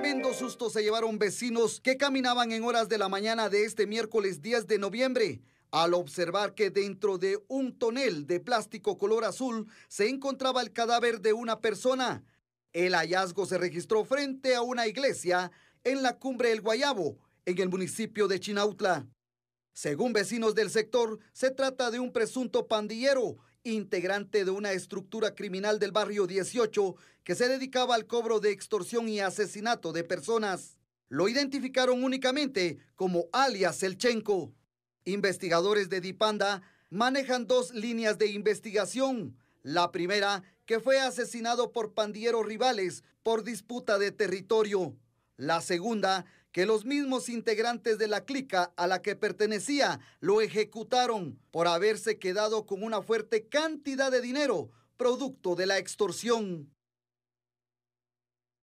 Tremendo susto se llevaron vecinos que caminaban en horas de la mañana de este miércoles 10 de noviembre al observar que dentro de un tonel de plástico color azul se encontraba el cadáver de una persona. El hallazgo se registró frente a una iglesia en la cumbre del Guayabo, en el municipio de Chinautla. Según vecinos del sector, se trata de un presunto pandillero, integrante de una estructura criminal del barrio 18 que se dedicaba al cobro de extorsión y asesinato de personas. Lo identificaron únicamente como alias Elchenko. Investigadores de Dipanda manejan dos líneas de investigación. La primera, que fue asesinado por pandilleros rivales por disputa de territorio. La segunda, que los mismos integrantes de la clica a la que pertenecía lo ejecutaron por haberse quedado con una fuerte cantidad de dinero producto de la extorsión.